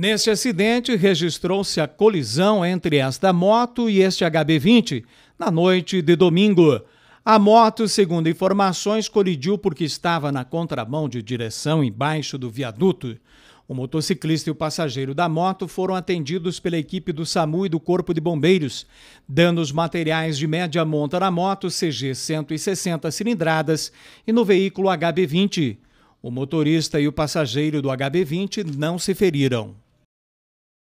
Neste acidente, registrou-se a colisão entre esta moto e este HB20 na noite de domingo. A moto, segundo informações, colidiu porque estava na contramão de direção embaixo do viaduto. O motociclista e o passageiro da moto foram atendidos pela equipe do SAMU e do Corpo de Bombeiros. Danos materiais de média monta na moto CG 160 cilindradas e no veículo HB20. O motorista e o passageiro do HB20 não se feriram.